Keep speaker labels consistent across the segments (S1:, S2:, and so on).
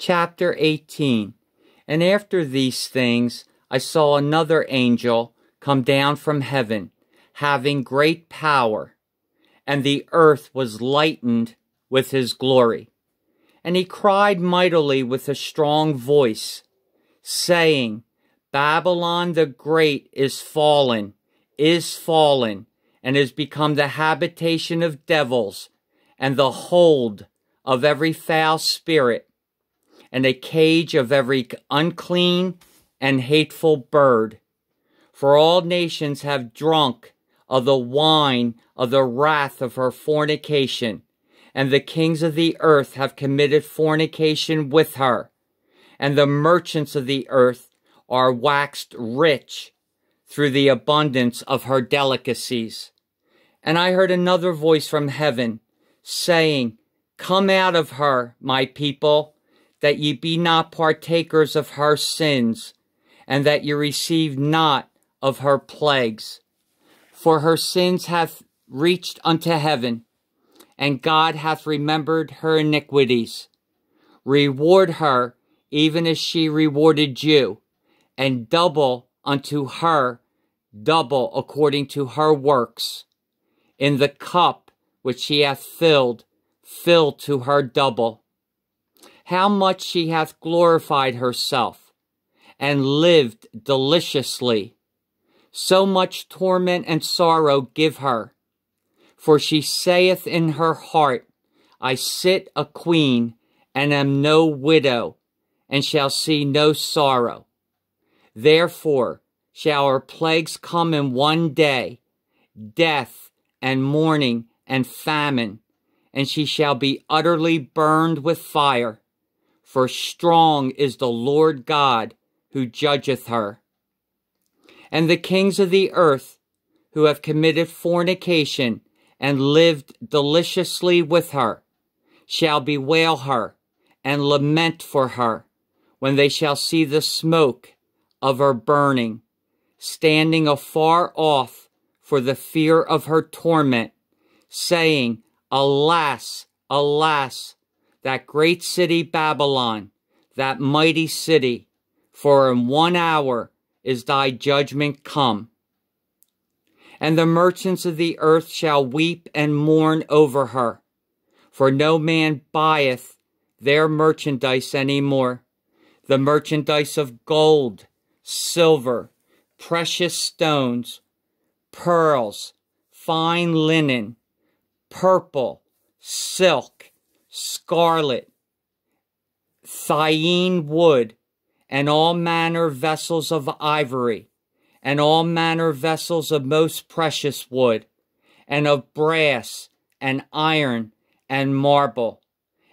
S1: chapter 18. And after these things, I saw another angel come down from heaven, having great power, and the earth was lightened with his glory. And he cried mightily with a strong voice, saying, Babylon the Great is fallen, is fallen, and is become the habitation of devils, and the hold of every foul spirit, and a cage of every unclean and hateful bird. For all nations have drunk of the wine of the wrath of her fornication, and the kings of the earth have committed fornication with her, and the merchants of the earth are waxed rich through the abundance of her delicacies. And I heard another voice from heaven saying, Come out of her, my people, that ye be not partakers of her sins, and that ye receive not of her plagues. For her sins hath reached unto heaven, and God hath remembered her iniquities. Reward her, even as she rewarded you, and double unto her, double according to her works. In the cup which she hath filled, fill to her double how much she hath glorified herself, and lived deliciously. So much torment and sorrow give her. For she saith in her heart, I sit a queen, and am no widow, and shall see no sorrow. Therefore shall her plagues come in one day, death and mourning and famine, and she shall be utterly burned with fire for strong is the Lord God who judgeth her. And the kings of the earth who have committed fornication and lived deliciously with her shall bewail her and lament for her when they shall see the smoke of her burning, standing afar off for the fear of her torment, saying, Alas, alas, that great city Babylon, that mighty city, for in one hour is thy judgment come. And the merchants of the earth shall weep and mourn over her, for no man buyeth their merchandise any more, the merchandise of gold, silver, precious stones, pearls, fine linen, purple, silk, scarlet, thine wood, and all manner vessels of ivory, and all manner vessels of most precious wood, and of brass, and iron, and marble,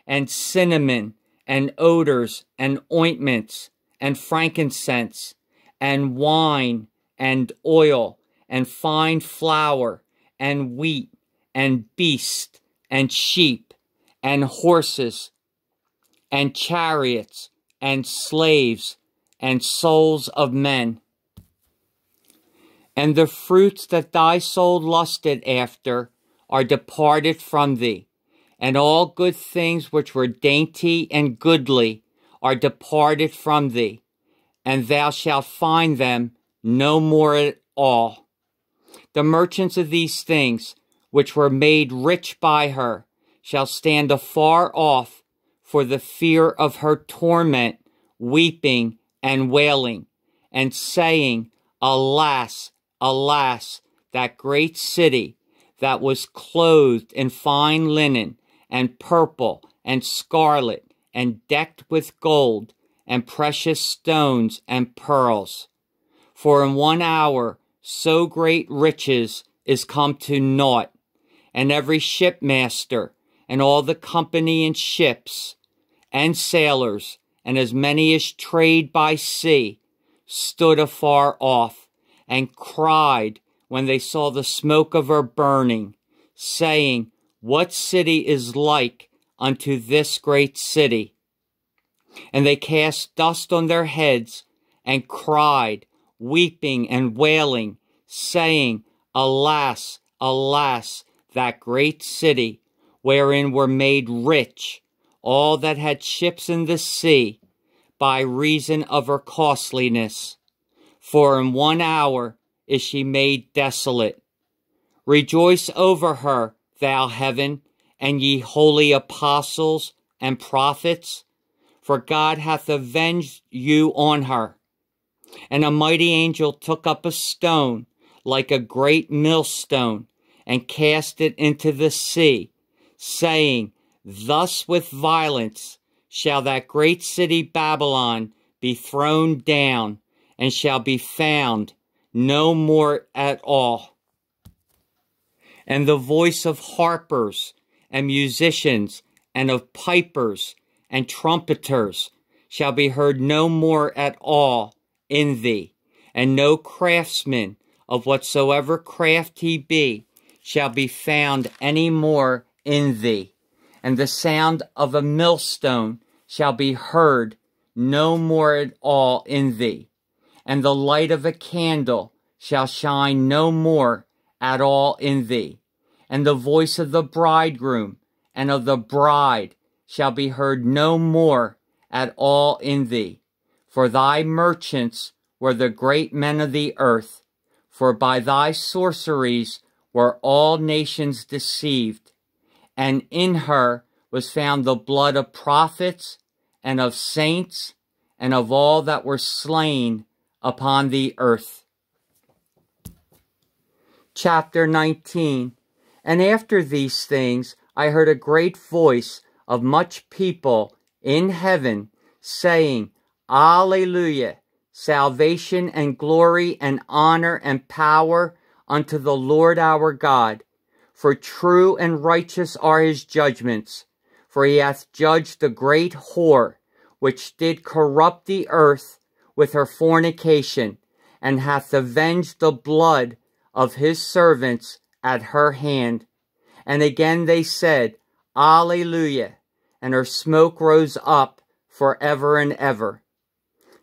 S1: and cinnamon, and odors, and ointments, and frankincense, and wine, and oil, and fine flour, and wheat, and beast, and sheep, and horses and chariots and slaves and souls of men. And the fruits that thy soul lusted after are departed from thee, and all good things which were dainty and goodly are departed from thee, and thou shalt find them no more at all. The merchants of these things, which were made rich by her, shall stand afar off for the fear of her torment, weeping and wailing, and saying, Alas, alas, that great city that was clothed in fine linen and purple and scarlet and decked with gold and precious stones and pearls. For in one hour so great riches is come to naught, and every shipmaster and all the company and ships and sailors, and as many as trade by sea, stood afar off, and cried when they saw the smoke of her burning, saying, What city is like unto this great city? And they cast dust on their heads, and cried, weeping and wailing, saying, Alas, alas, that great city! wherein were made rich all that had ships in the sea by reason of her costliness. For in one hour is she made desolate. Rejoice over her, thou heaven, and ye holy apostles and prophets, for God hath avenged you on her. And a mighty angel took up a stone, like a great millstone, and cast it into the sea, saying, Thus with violence shall that great city Babylon be thrown down and shall be found no more at all. And the voice of harpers and musicians and of pipers and trumpeters shall be heard no more at all in thee, and no craftsman of whatsoever craft he be shall be found any more in thee, and the sound of a millstone shall be heard no more at all in thee, and the light of a candle shall shine no more at all in thee, and the voice of the bridegroom and of the bride shall be heard no more at all in thee. For thy merchants were the great men of the earth, for by thy sorceries were all nations deceived, and in her was found the blood of prophets and of saints and of all that were slain upon the earth. Chapter 19 And after these things I heard a great voice of much people in heaven saying, Alleluia, salvation and glory and honor and power unto the Lord our God for true and righteous are his judgments, for he hath judged the great whore, which did corrupt the earth with her fornication, and hath avenged the blood of his servants at her hand. And again they said, Alleluia, and her smoke rose up for ever and ever.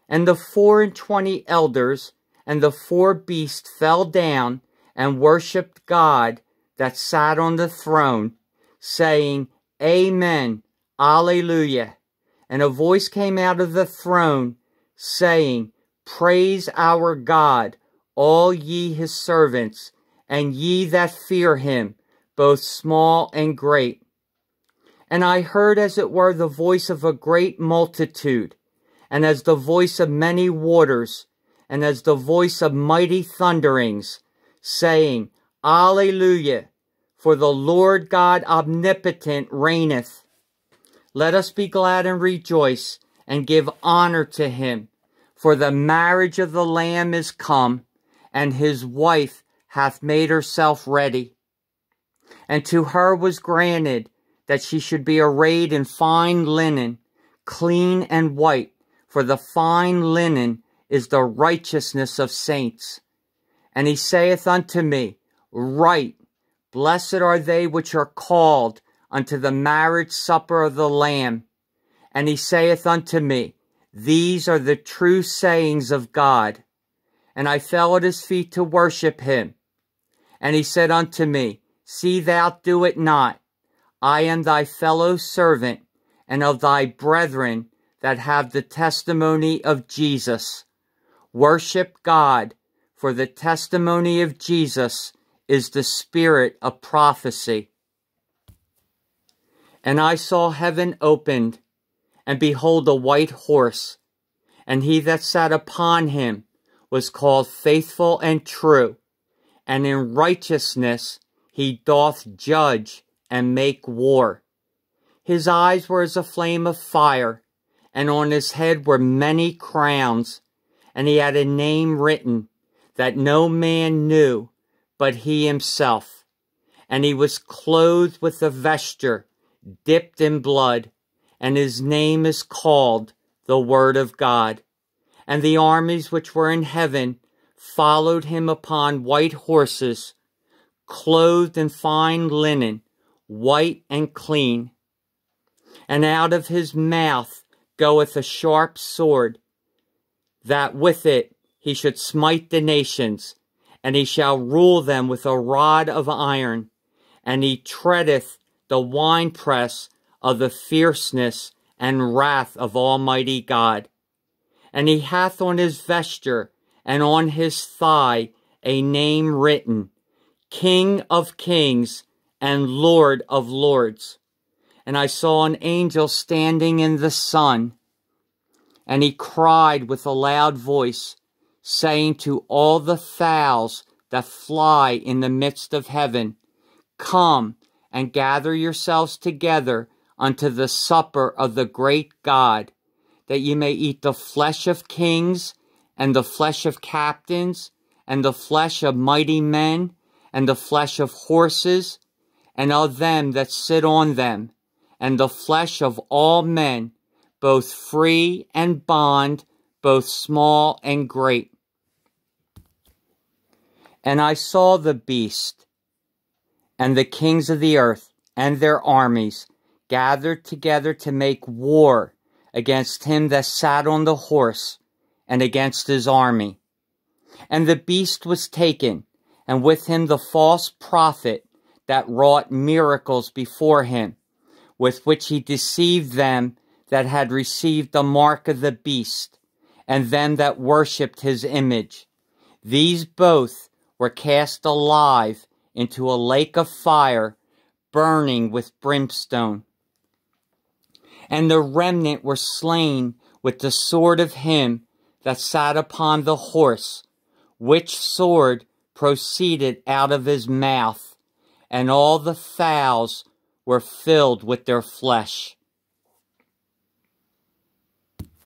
S1: And the four and twenty elders and the four beasts fell down and worshipped God that sat on the throne, saying, Amen, Alleluia. And a voice came out of the throne, saying, Praise our God, all ye his servants, and ye that fear him, both small and great. And I heard as it were the voice of a great multitude, and as the voice of many waters, and as the voice of mighty thunderings, saying, Alleluia. For the Lord God omnipotent reigneth. Let us be glad and rejoice and give honor to him. For the marriage of the Lamb is come, and his wife hath made herself ready. And to her was granted that she should be arrayed in fine linen, clean and white, for the fine linen is the righteousness of saints. And he saith unto me, right. Blessed are they which are called unto the marriage supper of the Lamb. And he saith unto me, These are the true sayings of God. And I fell at his feet to worship him. And he said unto me, See thou do it not. I am thy fellow servant, and of thy brethren that have the testimony of Jesus. Worship God, for the testimony of Jesus is the spirit of prophecy. And I saw heaven opened, and behold a white horse, and he that sat upon him was called faithful and true, and in righteousness he doth judge and make war. His eyes were as a flame of fire, and on his head were many crowns, and he had a name written that no man knew but he himself. And he was clothed with a vesture dipped in blood, and his name is called the Word of God. And the armies which were in heaven followed him upon white horses, clothed in fine linen, white and clean. And out of his mouth goeth a sharp sword, that with it he should smite the nations, and he shall rule them with a rod of iron, and he treadeth the winepress of the fierceness and wrath of Almighty God. And he hath on his vesture and on his thigh a name written, King of Kings and Lord of Lords. And I saw an angel standing in the sun, and he cried with a loud voice, saying to all the fowls that fly in the midst of heaven, Come and gather yourselves together unto the supper of the great God, that ye may eat the flesh of kings, and the flesh of captains, and the flesh of mighty men, and the flesh of horses, and of them that sit on them, and the flesh of all men, both free and bond, both small and great. And I saw the beast and the kings of the earth and their armies gathered together to make war against him that sat on the horse and against his army. And the beast was taken, and with him the false prophet that wrought miracles before him, with which he deceived them that had received the mark of the beast, and them that worshipped his image. These both were cast alive into a lake of fire, burning with brimstone. And the remnant were slain with the sword of him that sat upon the horse, which sword proceeded out of his mouth, and all the fowls were filled with their flesh.